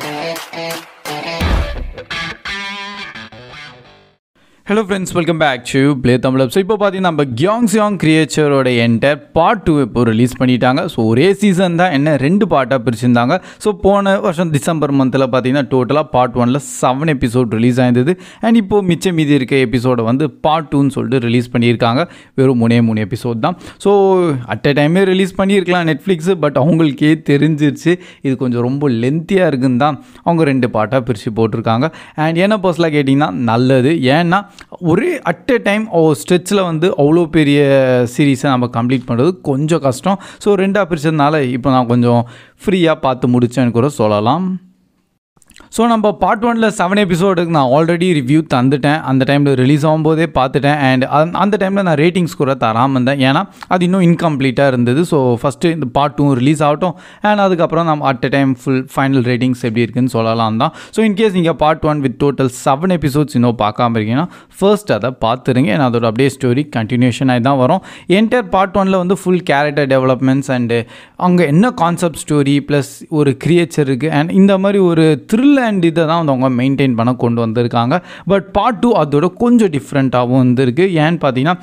えっ hello friends welcome back to play Tamil so இப்போ பார்த்தீங்கன்னா நம்ம கியாங் சியாங் கிரியேச்சரோட என்டர் பார்ட் டூ இப்போ ரிலீஸ் பண்ணிட்டாங்க ஸோ ஒரே சீசன் தான் என்ன ரெண்டு பார்ட்டாக பிரிச்சிருந்தாங்க ஸோ போன வருஷம் டிசம்பர் மந்தில் பார்த்தீங்கன்னா டோட்டலாக பார்ட் ஒனில் செவன் எபிசோட் ரிலீஸ் ஆயிருந்தது அண்ட் இப்போது மிச்சம் மீதி இருக்க எபிசோடை வந்து பார்ட் டூன்னு சொல்லிட்டு ரிலீஸ் பண்ணியிருக்காங்க வெறும் மூணே மூணு எபிசோட் தான் ஸோ அட் எ டைமே ரிலீஸ் பண்ணியிருக்கலாம் நெட்ஃப்ளிக்ஸ் பட் அவங்களுக்கே தெரிஞ்சிருச்சு இது கொஞ்சம் ரொம்ப லென்த்தியாக இருக்குன்னு தான் அவங்க ரெண்டு பார்ட்டாக பிரித்து போட்டிருக்காங்க அண்ட் என்ன பர்சலாக கேட்டிங்கன்னா நல்லது ஏன்னா ஒரே அட் எ டைம் ஸ்ட்ரெச்சில் வந்து அவ்வளோ பெரிய சீரீஸை நம்ம கம்ப்ளீட் பண்ணுறது கொஞ்சம் கஷ்டம் ஸோ ரெண்டாக பிரிச்சதுனால இப்போ நான் கொஞ்சம் ஃப்ரீயாக பார்த்து முடித்தேன்னு கூட சொல்லலாம் ஸோ நம்ம பார்ட் ஒனில் செவன் எபிசோடுக்கு நான் ஆல்ரெடி ரிவ்யூ தந்துட்டேன் அந்த டைமில் ரிலீஸ் ஆகும்போதே பார்த்துட்டேன் அண்ட் அந்த டைமில் நான் ரேட்டிங்ஸ் கூட தராமல் இருந்தேன் ஏன்னா அது இன்னும் இன்கம்ப்ளீட்டாக இருந்தது ஸோ ஃபஸ்ட்டு இந்த பார்ட் டூ ரிலீஸ் ஆகட்டும் அண்ட் அதுக்கப்புறம் நம்ம at a time full final ratings எப்படி இருக்குன்னு சொல்லலாம் தான் ஸோ இன்கேஸ் நீங்கள் part one with total seven episodes இன்னும் பார்க்காம இருக்கீங்கன்னா ஃபர்ஸ்ட் அதை பார்த்துருங்க ஏன்னா அதோட அப்படியே ஸ்டோரி கண்டினியூஷன் ஆகி தான் வரும் என்டையர் பார்ட் ஒனில் வந்து ஃபுல் கேரக்டர் டெவலப்மெண்ட்ஸ் அண்டு அங்கே என்ன கான்செப்ட் ஸ்டோரி ப்ளஸ் ஒரு கிரியேச்சர் இருக்குது அண்ட் இந்த மாதிரி ஒரு த்ரில்லர் அண்ட் இதை தான் வந்து அவங்க மெயின்டைன் பண்ண கொண்டு வந்திருக்காங்க பட் பார்ட் டூ அதோட கொஞ்சம் டிஃப்ரெண்ட்டாகவும் வந்திருக்கு ஏன்னு பார்த்தீங்கன்னா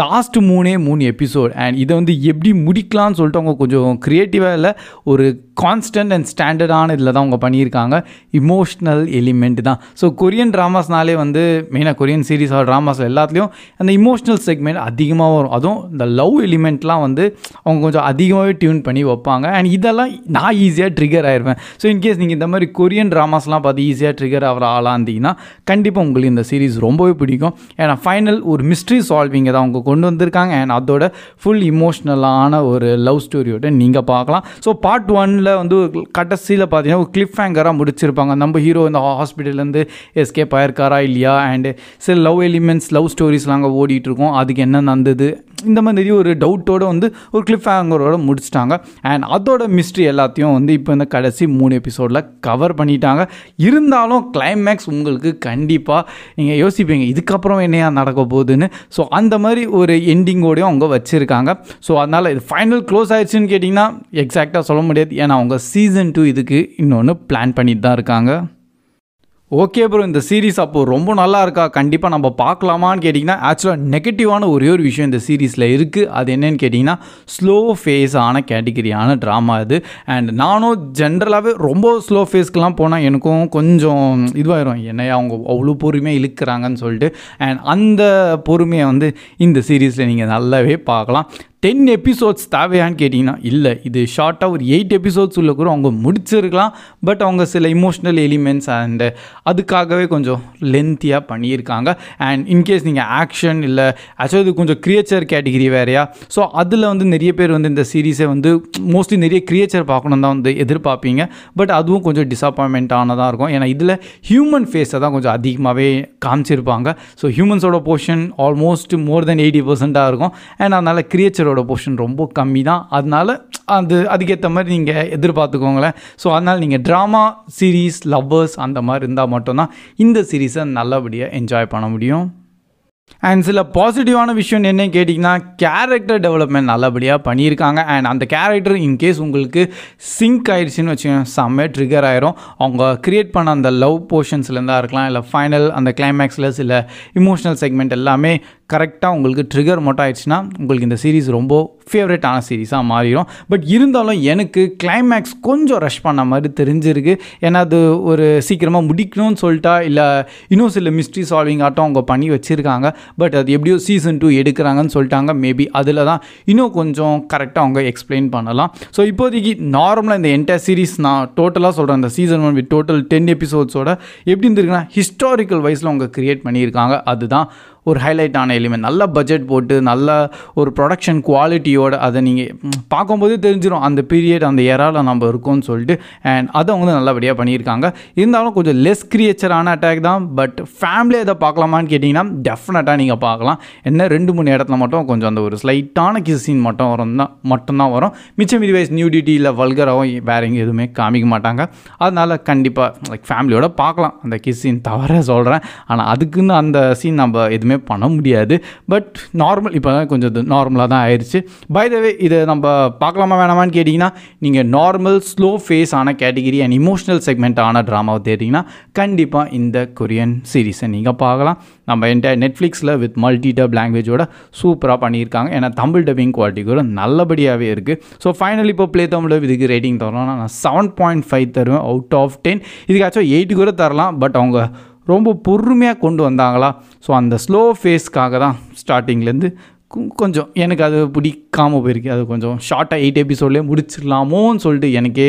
லாஸ்ட் மூணே மூணு எபிசோட் அண்ட் இதை வந்து எப்படி முடிக்கலாம்னு சொல்லிட்டு அவங்க கொஞ்சம் க்ரியேட்டிவாக இல்லை ஒரு கான்ஸ்டன்ட் அண்ட் ஸ்டாண்டர்டான இதில் தான் அவங்க பண்ணியிருக்காங்க இமோஷ்னல் எலிமெண்ட் தான் ஸோ கொரியன் ட்ராமாஸ்னாலே வந்து மெயினாக கொரியன் சீரீஸ் ஆர் ட்ராமாஸ் எல்லாத்துலேயும் அந்த இமோஷ்னல் செக்மெண்ட் அதிகமாக வரும் அதுவும் இந்த லவ் எலிமெண்ட்லாம் வந்து அவங்க கொஞ்சம் அதிகமாகவே டியூன் பண்ணி வைப்பாங்க அண்ட் இதெல்லாம் நான் ஈஸியாக ட்ரிகர் ஆயிடுவேன் ஸோ இன்கேஸ் நீங்கள் இந்த மாதிரி கொரியன் ட்ராமாஸ்லாம் பார்த்து ஈஸியாக ட்ரிகர் ஆகிற ஆளாக இருந்தீங்கன்னா கண்டிப்பாக உங்களுக்கு இந்த சீரீஸ் ரொம்பவே பிடிக்கும் ஏன்னா ஃபைனல் ஒரு மிஸ்ட்ரி சால்விங்கை தான் அவங்க கொண்டு வந்திருக்காங்க அண்ட் அதோட ஃபுல் இமோஷ்னலான ஒரு லவ் ஸ்டோரியோட நீங்கள் பார்க்கலாம் ஸோ பார்ட் ஒனில் வந்து கடைசியில் பார்த்தீங்கன்னா ஒரு கிளிப் ஹேங்கராக முடிச்சிருப்பாங்க நம்ம ஹீரோ இந்த ஹாஸ்பிட்டல்லேருந்து எஸ்கேப் ஆயிருக்காரா இல்லையா அண்டு சில லவ் எலிமெண்ட்ஸ் லவ் ஸ்டோரிஸ்லாம் அங்கே ஓடிட்டுருக்கோம் அதுக்கு என்ன நடந்தது இந்த மாதிரி ஒரு டவுட்டோடு வந்து ஒரு கிளிப் ஹேங்கரோட முடிச்சிட்டாங்க அண்ட் அதோட மிஸ்ட்ரி எல்லாத்தையும் வந்து இப்போ இந்த கடைசி மூணு எபிசோடில் கவர் பண்ணிட்டாங்க இருந்தாலும் கிளைமேக்ஸ் உங்களுக்கு கண்டிப்பாக நீங்கள் யோசிப்பீங்க இதுக்கப்புறம் என்னையா நடக்க போகுதுன்னு ஸோ அந்த மாதிரி ஒரு எண்டிங்கோடையும் அவங்க வச்சுருக்காங்க ஸோ அதனால் இது ஃபைனல் க்ளோஸ் ஆயிடுச்சுன்னு கேட்டிங்கன்னா எக்ஸாக்டாக சொல்ல முடியாது ஏன்னா அவங்க சீசன் டூ இதுக்கு இன்னொன்று பிளான் பண்ணிட்டு தான் இருக்காங்க ஓகே ப்ரோ இந்த சீரீஸ் அப்போது ரொம்ப நல்லா இருக்கா கண்டிப்பாக நம்ம பார்க்கலாமான்னு கேட்டிங்கன்னா ஆக்சுவலாக நெகட்டிவான ஒரே ஒரு விஷயம் இந்த சீரீஸில் இருக்குது அது என்னென்னு கேட்டிங்கன்னா ஸ்லோ ஃபேஸான கேட்டகிரியான ட்ராமா இது அண்ட் நானும் ஜென்ரலாகவே ரொம்ப ஸ்லோ ஃபேஸ்க்கெலாம் போனால் எனக்கும் கொஞ்சம் இதுவாயிரும் என்னையா அவங்க அவ்வளோ பொறுமையாக இழுக்கிறாங்கன்னு சொல்லிட்டு அண்ட் அந்த பொறுமையை வந்து இந்த சீரீஸில் நீங்கள் நல்லாவே பார்க்கலாம் டென் எபிசோட்ஸ் தேவையான்னு கேட்டிங்கன்னா இல்லை இது ஷார்ட்டாக ஒரு எயிட் எபிசோட்ஸ் உள்ள கூட அவங்க முடிச்சிருக்கலாம் பட் அவங்க சில இமோஷ்னல் எலிமெண்ட்ஸ் அண்ட் அதுக்காகவே கொஞ்சம் லென்த்தியாக பண்ணியிருக்காங்க அண்ட் இன்கேஸ் நீங்கள் ஆக்ஷன் இல்லை ஆக்சுவலாக இது கொஞ்சம் கிரியேச்சர் கேட்டகிரி வேறையா ஸோ அதில் வந்து நிறைய பேர் வந்து இந்த சீரீஸை வந்து மோஸ்ட்லி நிறைய கிரியேச்சர் பார்க்கணும் தான் வந்து எதிர்பார்ப்பீங்க பட் அதுவும் கொஞ்சம் டிசப்பாயின்மெண்ட் ஆனதாக இருக்கும் ஏன்னா இதில் ஹியூமன் ஃபேஸை தான் கொஞ்சம் அதிகமாகவே காமிச்சிருப்பாங்க ஸோ ஹியூமன்ஸோட portion almost more then eighty பர்சென்ட்டாக இருக்கும் அண்ட் அதனால் கிரியேச்சர் ரிசர்ச்சரோட போர்ஷன் ரொம்ப கம்மி தான் அதனால் அது அதுக்கேற்ற மாதிரி நீங்கள் எதிர்பார்த்துக்கோங்களேன் ஸோ அதனால் நீங்கள் ட்ராமா சீரீஸ் லவ்வர்ஸ் அந்த மாதிரி இருந்தால் மட்டும்தான் இந்த சீரீஸை நல்லபடியாக என்ஜாய் பண்ண முடியும் அண்ட் சில பாசிட்டிவான விஷயம் என்ன கேட்டிங்கன்னா கேரக்டர் டெவலப்மெண்ட் நல்லபடியாக பண்ணியிருக்காங்க அண்ட் அந்த கேரக்டர் இன்கேஸ் உங்களுக்கு சிங்க் ஆயிடுச்சுன்னு வச்சுக்கோங்க செம்மையாக ட்ரிகர் ஆயிரும் அவங்க க்ரியேட் பண்ண அந்த லவ் போர்ஷன்ஸ்லேருந்தா இருக்கலாம் இல்லை ஃபைனல் அந்த கிளைமேக்ஸில் சில இமோஷனல் செக்மெண்ட் எல்லாமே கரெக்டாக உங்களுக்கு ட்ரிகர் மட்டும் ஆயிடுச்சுன்னா உங்களுக்கு இந்த சீரிஸ் ரொம்ப ஃபேவரட்டான சீரிஸாக மாறிடும் பட் இருந்தாலும் எனக்கு கிளைமேக்ஸ் கொஞ்சம் ரஷ் பண்ண மாதிரி தெரிஞ்சிருக்கு ஏன்னா அது ஒரு சீக்கிரமாக முடிக்கணும்னு சொல்லிட்டா இல்லை இன்னும் சில மிஸ்ட்ரி சால்விங் ஆட்டம் அவங்க பண்ணி வச்சுருக்காங்க பட் அது எப்படியோ சீசன் டூ எடுக்கிறாங்கன்னு சொல்லிட்டாங்க மேபி அதில் தான் இன்னும் கொஞ்சம் கரெக்டாக அவங்க எக்ஸ்பிளைன் பண்ணலாம் ஸோ இப்போதைக்கு நார்மலாக இந்த என்டையர் சீரிஸ் நான் டோட்டலாக சொல்கிறேன் அந்த season one with total ten எபிசோட்ஸோட எப்படி இருந்துருக்குன்னா ஹிஸ்டாரிக்கல் வைஸில் அவங்க க்ரியேட் பண்ணியிருக்காங்க அதுதான் ஒரு ஹைலைட் ஆன எலிமெண்ட் நல்ல பட்ஜெட் போட்டு நல்ல ஒரு ப்ரொடக்ஷன் குவாலிட்டியோடு அதை நீங்கள் பார்க்கும்போதே தெரிஞ்சிடும் அந்த பீரியட் அந்த எராவில் நம்ம இருக்கோம்னு சொல்லிட்டு அண்ட் அதை அவங்க நல்லபடியாக பண்ணியிருக்காங்க இருந்தாலும் கொஞ்சம் லெஸ் கிரியேச்சரான அட்டாக் தான் பட் ஃபேமிலியை இதை பார்க்கலாமான்னு கேட்டிங்கன்னா டெஃபினட்டாக நீங்கள் பார்க்கலாம் என்ன ரெண்டு மூணு இடத்துல மட்டும் கொஞ்சம் அந்த ஒரு ஸ்லைட்டான கிஸ் சீன் மட்டும் வரும் தான் மட்டும்தான் வரும் மிச்சம் இதுவைஸ் நியூ இல்லை வல்கராகவும் வேறு எங்கே எதுவுமே காமிக்க மாட்டாங்க அதனால் கண்டிப்பாக லைக் ஃபேமிலியோட பார்க்கலாம் அந்த கிஸ் சீன் தவிர சொல்கிறேன் ஆனால் அதுக்குன்னு அந்த சீன் நம்ம எதுவுமே எதுவுமே பண்ண முடியாது பட் நார்மல் இப்போ தான் கொஞ்சம் நார்மலாக தான் ஆயிடுச்சு பை தவே இதை நம்ம பார்க்கலாமா வேணாமான்னு கேட்டிங்கன்னா நீங்கள் நார்மல் ஸ்லோ ஃபேஸ் ஆன கேட்டகிரி அண்ட் இமோஷனல் செக்மெண்ட் ஆன ட்ராமாவை தேடிங்கன்னா கண்டிப்பாக இந்த கொரியன் சீரீஸை நீங்கள் பார்க்கலாம் நம்ம என்டையர் நெட்ஃப்ளிக்ஸில் வித் மல்டி டப் லாங்குவேஜோட சூப்பராக பண்ணியிருக்காங்க ஏன்னா தமிழ் டப்பிங் குவாலிட்டி கூட நல்லபடியாகவே இருக்குது ஸோ ஃபைனல் இப்போ ப்ளே தமிழ் இதுக்கு ரேட்டிங் தரணும்னா நான் செவன் பாயிண்ட் ஃபைவ் தருவேன் அவுட் ஆஃப் டென் இதுக்காச்சும் எயிட்டு கூட தரலாம் பட் அவங்க ரொம்ப பொறுமையாக கொண்டு வந்தாங்களா ஸோ அந்த ஸ்லோ ஃபேஸ்க்காக தான் ஸ்டார்டிங்லேருந்து கொஞ்சம் எனக்கு அது பிடிக்காமல் போயிருக்கு அது கொஞ்சம் ஷார்ட்டாக எயிட் எபிசோட்லேயே முடிச்சிடலாமோன்னு சொல்லிட்டு எனக்கே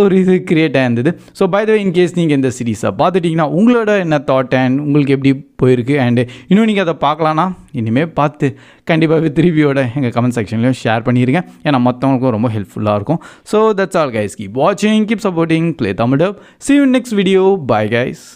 ஒரு இது க்ரியேட் ஆயிருந்தது ஸோ பை த இன்கேஸ் நீங்கள் இந்த சீரீஸை பார்த்துட்டிங்கன்னா உங்களோட என்ன தாட் அண்ட் உங்களுக்கு எப்படி போயிருக்கு அண்டு இன்னும் நீங்கள் அதை பார்க்கலாம்னா இனிமேல் பார்த்து கண்டிப்பாகவே திருப்பியோட எங்கள் கமெண்ட் செக்ஷன்லையும் ஷேர் பண்ணியிருக்கேன் ஏன்னா மற்றவங்களுக்கும் ரொம்ப ஹெல்ப்ஃபுல்லாக இருக்கும் so that's all guys keep வாட்சிங் keep supporting play Tamil see you next video bye guys